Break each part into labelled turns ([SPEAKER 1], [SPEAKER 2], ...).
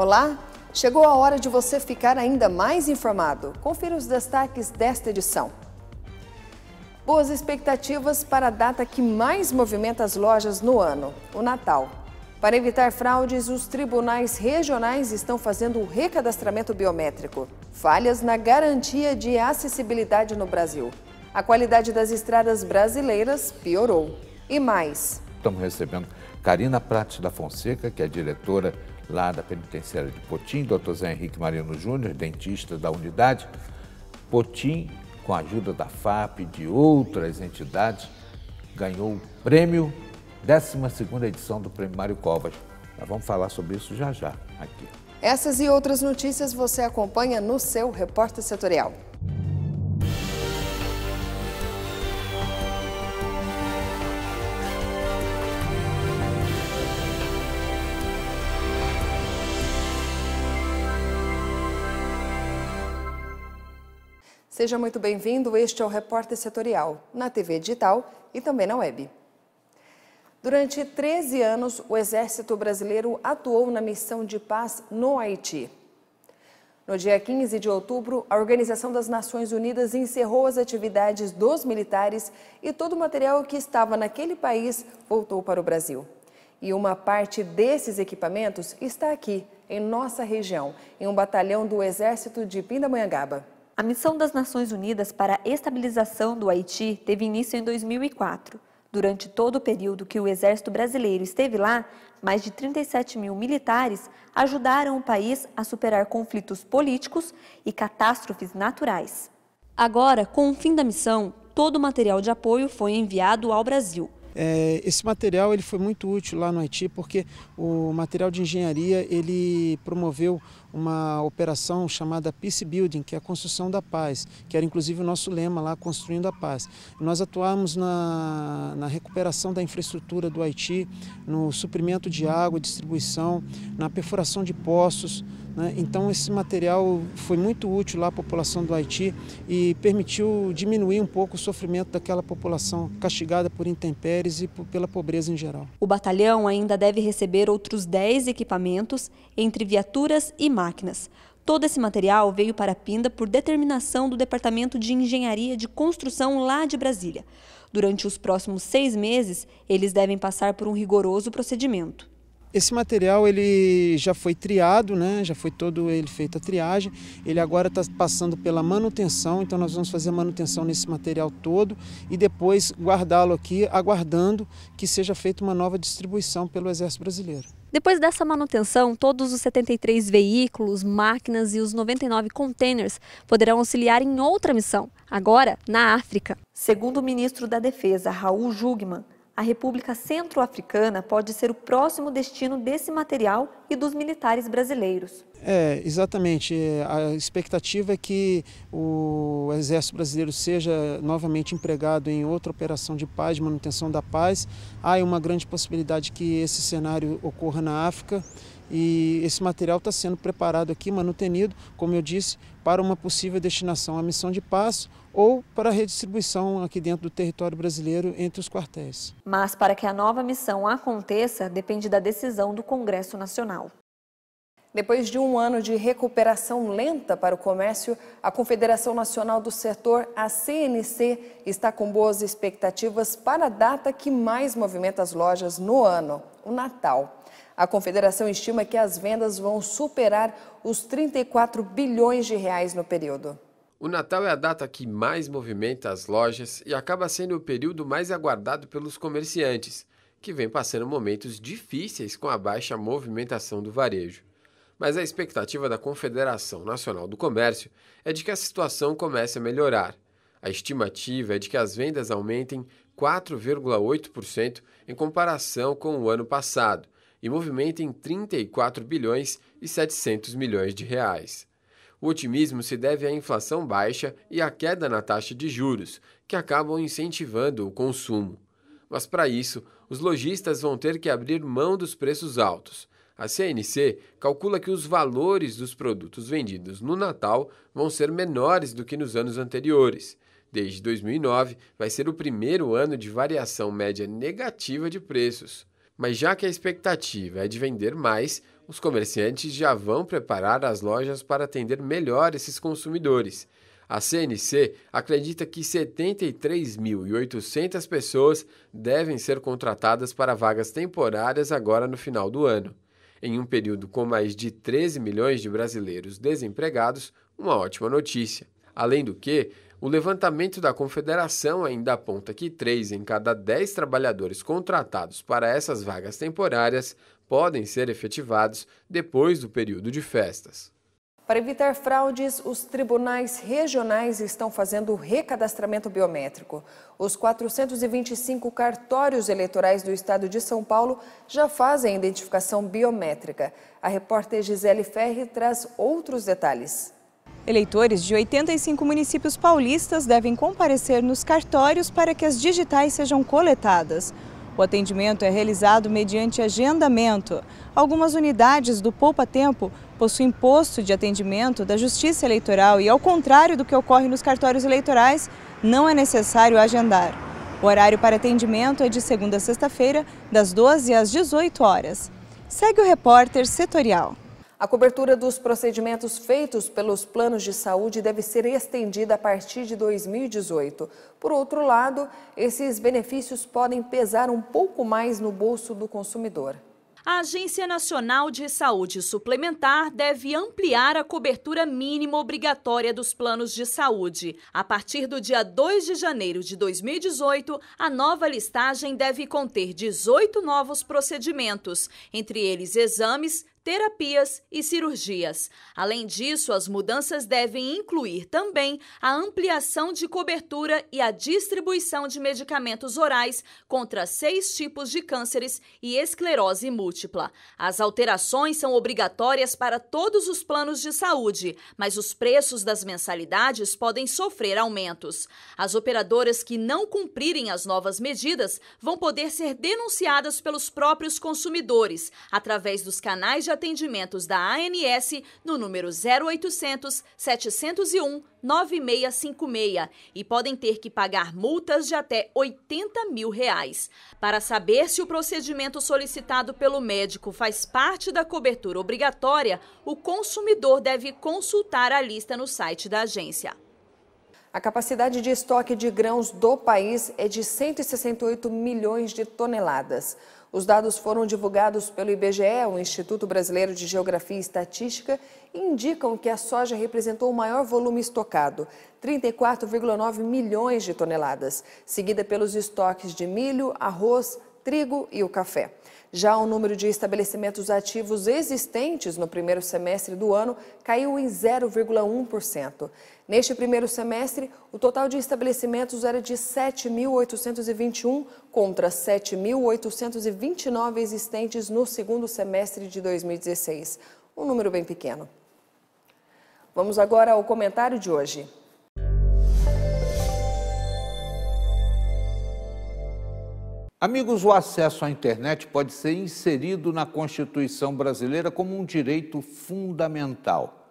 [SPEAKER 1] Olá, chegou a hora de você ficar ainda mais informado. Confira os destaques desta edição. Boas expectativas para a data que mais movimenta as lojas no ano, o Natal. Para evitar fraudes, os tribunais regionais estão fazendo o recadastramento biométrico. Falhas na garantia de acessibilidade no Brasil. A qualidade das estradas brasileiras piorou. E
[SPEAKER 2] mais. Estamos recebendo Karina Prats da Fonseca, que é diretora lá da penitenciária de Potim, doutor Zé Henrique Mariano Júnior, dentista da unidade. Potim, com a ajuda da FAP e de outras entidades, ganhou o prêmio 12 edição do Prêmio Mário Covas. Nós vamos falar sobre isso já já aqui.
[SPEAKER 1] Essas e outras notícias você acompanha no seu Repórter Setorial. Seja muito bem-vindo. Este é o Repórter Setorial, na TV Digital e também na web. Durante 13 anos, o Exército Brasileiro atuou na missão de paz no Haiti. No dia 15 de outubro, a Organização das Nações Unidas encerrou as atividades dos militares e todo o material que estava naquele país voltou para o Brasil. E uma parte desses equipamentos está aqui, em nossa região, em um batalhão do Exército de Pindamonhangaba. A missão das Nações
[SPEAKER 3] Unidas para a estabilização do Haiti teve início em 2004. Durante todo o período que o Exército Brasileiro esteve lá, mais de 37 mil militares ajudaram o país a superar conflitos políticos e catástrofes naturais. Agora, com o fim da missão, todo o material de apoio foi enviado ao Brasil.
[SPEAKER 4] É, esse material ele foi muito útil lá no Haiti porque o material de engenharia ele promoveu uma operação chamada Peace Building, que é a construção da paz, que era inclusive o nosso lema lá, Construindo a Paz. Nós atuamos na, na recuperação da infraestrutura do Haiti, no suprimento de água, distribuição, na perfuração de poços, né? Então, esse material foi muito útil lá à população do Haiti e permitiu diminuir um pouco o sofrimento daquela população castigada por intempéries e pela pobreza em geral.
[SPEAKER 3] O batalhão ainda deve receber outros 10 equipamentos, entre viaturas e máquinas. Todo esse material veio para Pinda por determinação do Departamento de Engenharia de Construção lá de Brasília. Durante os próximos seis meses, eles devem passar por um rigoroso procedimento.
[SPEAKER 4] Esse material ele já foi triado, né? já foi todo ele feito a triagem. Ele agora está passando pela manutenção, então nós vamos fazer a manutenção nesse material todo e depois guardá-lo aqui, aguardando que seja feita uma nova distribuição pelo Exército Brasileiro.
[SPEAKER 3] Depois dessa manutenção, todos os 73 veículos, máquinas e os 99 containers poderão auxiliar em outra missão, agora na África. Segundo o ministro da Defesa, Raul Jugman, a República Centro-Africana pode ser o próximo destino desse material e dos militares
[SPEAKER 5] brasileiros.
[SPEAKER 4] É, exatamente. É, a expectativa é que o Exército Brasileiro seja novamente empregado em outra operação de paz, de manutenção da paz. Há uma grande possibilidade que esse cenário ocorra na África e esse material está sendo preparado aqui, manutenido, como eu disse, para uma possível destinação à missão de paz ou para redistribuição aqui dentro do território brasileiro entre os quartéis.
[SPEAKER 3] Mas para que a nova missão aconteça, depende da decisão do Congresso Nacional.
[SPEAKER 1] Depois de um ano de recuperação lenta para o comércio, a Confederação Nacional do Setor, a CNC, está com boas expectativas para a data que mais movimenta as lojas no ano, o Natal. A Confederação estima que as vendas vão superar os 34 bilhões de reais no período.
[SPEAKER 6] O Natal é a data que mais movimenta as lojas e acaba sendo o período mais aguardado pelos comerciantes, que vem passando momentos difíceis com a baixa movimentação do varejo. Mas a expectativa da Confederação Nacional do Comércio é de que a situação comece a melhorar. A estimativa é de que as vendas aumentem 4,8% em comparação com o ano passado e movimentem 34 bilhões e 700 milhões de reais. O otimismo se deve à inflação baixa e à queda na taxa de juros, que acabam incentivando o consumo. Mas para isso, os lojistas vão ter que abrir mão dos preços altos. A CNC calcula que os valores dos produtos vendidos no Natal vão ser menores do que nos anos anteriores. Desde 2009, vai ser o primeiro ano de variação média negativa de preços. Mas já que a expectativa é de vender mais, os comerciantes já vão preparar as lojas para atender melhor esses consumidores. A CNC acredita que 73.800 pessoas devem ser contratadas para vagas temporárias agora no final do ano. Em um período com mais de 13 milhões de brasileiros desempregados, uma ótima notícia. Além do que, o levantamento da Confederação ainda aponta que três em cada dez trabalhadores contratados para essas vagas temporárias podem ser efetivados depois do período de festas.
[SPEAKER 1] Para evitar fraudes, os tribunais regionais estão fazendo recadastramento biométrico. Os 425 cartórios eleitorais do estado de São Paulo já fazem identificação biométrica. A repórter Gisele Ferri traz outros detalhes.
[SPEAKER 7] Eleitores de 85 municípios paulistas devem comparecer nos cartórios para que as digitais sejam coletadas. O atendimento é realizado mediante agendamento. Algumas unidades do Poupa Tempo possuem posto de atendimento da Justiça Eleitoral e, ao contrário do que ocorre nos cartórios eleitorais, não é necessário agendar. O horário para atendimento é de segunda a sexta-feira, das 12 às 18 horas. Segue o repórter setorial.
[SPEAKER 1] A cobertura dos procedimentos feitos pelos planos de saúde deve ser estendida a partir de 2018. Por outro lado, esses benefícios podem pesar um pouco mais no bolso do consumidor.
[SPEAKER 7] A Agência Nacional de Saúde Suplementar deve ampliar a cobertura mínima obrigatória dos planos de saúde. A partir do dia 2 de janeiro de 2018, a nova listagem deve conter 18 novos procedimentos, entre eles exames, terapias e cirurgias. Além disso, as mudanças devem incluir também a ampliação de cobertura e a distribuição de medicamentos orais contra seis tipos de cânceres e esclerose múltipla. As alterações são obrigatórias para todos os planos de saúde, mas os preços das mensalidades podem sofrer aumentos. As operadoras que não cumprirem as novas medidas vão poder ser denunciadas pelos próprios consumidores através dos canais de atendimentos da ANS no número 0800 701 9656 e podem ter que pagar multas de até 80 mil reais. Para saber se o procedimento solicitado pelo médico faz parte da cobertura obrigatória, o consumidor deve consultar a lista no site da agência.
[SPEAKER 1] A capacidade de estoque de grãos do país é de 168 milhões de toneladas. Os dados foram divulgados pelo IBGE, o Instituto Brasileiro de Geografia e Estatística, e indicam que a soja representou o maior volume estocado, 34,9 milhões de toneladas, seguida pelos estoques de milho, arroz, trigo e o café. Já o número de estabelecimentos ativos existentes no primeiro semestre do ano caiu em 0,1%. Neste primeiro semestre, o total de estabelecimentos era de 7.821 contra 7.829 existentes no segundo semestre de 2016. Um número bem pequeno. Vamos agora ao comentário de hoje.
[SPEAKER 2] Amigos, o acesso à internet pode ser inserido na Constituição brasileira como um direito fundamental.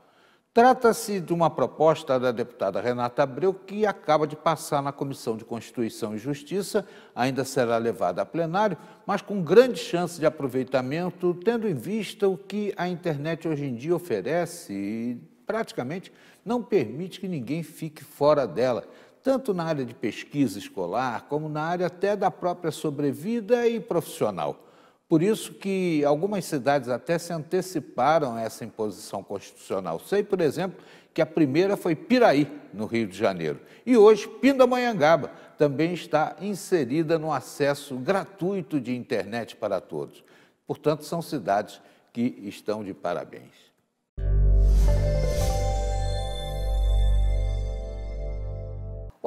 [SPEAKER 2] Trata-se de uma proposta da deputada Renata Abreu que acaba de passar na Comissão de Constituição e Justiça, ainda será levada a plenário, mas com grande chance de aproveitamento, tendo em vista o que a internet hoje em dia oferece e praticamente não permite que ninguém fique fora dela tanto na área de pesquisa escolar, como na área até da própria sobrevida e profissional. Por isso que algumas cidades até se anteciparam a essa imposição constitucional. Sei, por exemplo, que a primeira foi Piraí, no Rio de Janeiro. E hoje, Pindamonhangaba também está inserida no acesso gratuito de internet para todos. Portanto, são cidades que estão de parabéns.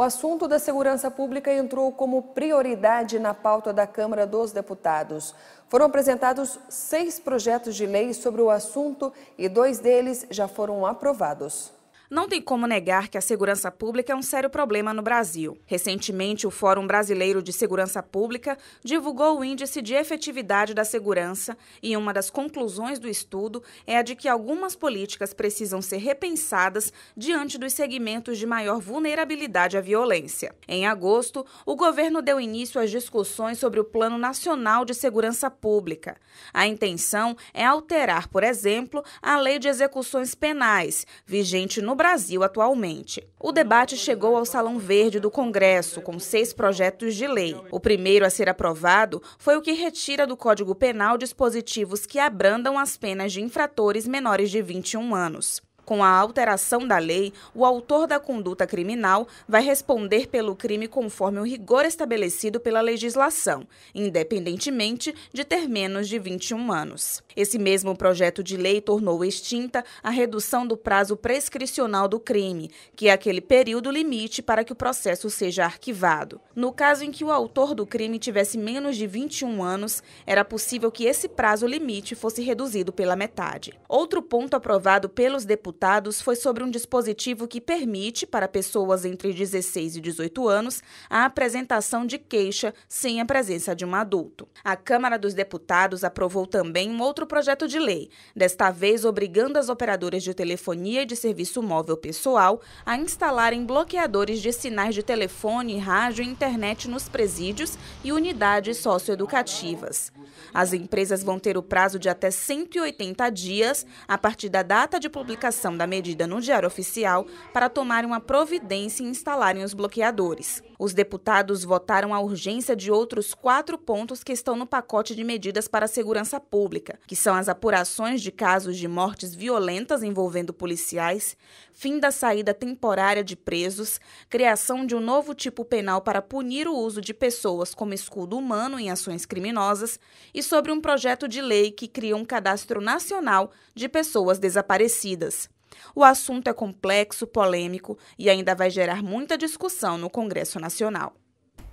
[SPEAKER 1] O assunto da segurança pública entrou como prioridade na pauta da Câmara dos Deputados. Foram apresentados seis projetos de lei sobre o assunto e dois deles já foram aprovados.
[SPEAKER 5] Não tem como negar que a segurança pública é um sério problema no Brasil. Recentemente, o Fórum Brasileiro de Segurança Pública divulgou o Índice de Efetividade da Segurança e uma das conclusões do estudo é a de que algumas políticas precisam ser repensadas diante dos segmentos de maior vulnerabilidade à violência. Em agosto, o governo deu início às discussões sobre o Plano Nacional de Segurança Pública. A intenção é alterar, por exemplo, a Lei de Execuções Penais, vigente no Brasil atualmente. O debate chegou ao Salão Verde do Congresso, com seis projetos de lei. O primeiro a ser aprovado foi o que retira do Código Penal dispositivos que abrandam as penas de infratores menores de 21 anos. Com a alteração da lei, o autor da conduta criminal vai responder pelo crime conforme o rigor estabelecido pela legislação, independentemente de ter menos de 21 anos. Esse mesmo projeto de lei tornou extinta a redução do prazo prescricional do crime, que é aquele período limite para que o processo seja arquivado. No caso em que o autor do crime tivesse menos de 21 anos, era possível que esse prazo limite fosse reduzido pela metade. Outro ponto aprovado pelos deputados foi sobre um dispositivo que permite para pessoas entre 16 e 18 anos a apresentação de queixa sem a presença de um adulto. A Câmara dos Deputados aprovou também um outro projeto de lei, desta vez obrigando as operadoras de telefonia e de serviço móvel pessoal a instalarem bloqueadores de sinais de telefone, rádio e internet nos presídios e unidades socioeducativas. As empresas vão ter o prazo de até 180 dias a partir da data de publicação publicação da medida no Diário Oficial para tomar uma providência e instalarem os bloqueadores. Os deputados votaram a urgência de outros quatro pontos que estão no pacote de medidas para a segurança pública, que são as apurações de casos de mortes violentas envolvendo policiais, fim da saída temporária de presos, criação de um novo tipo penal para punir o uso de pessoas como escudo humano em ações criminosas e sobre um projeto de lei que cria um cadastro nacional de pessoas desaparecidas. O assunto é complexo, polêmico e ainda vai gerar muita discussão no Congresso Nacional.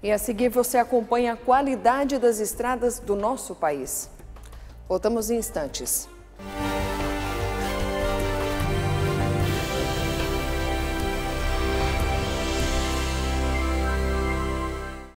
[SPEAKER 1] E a seguir você acompanha a qualidade das estradas do nosso país. Voltamos em instantes.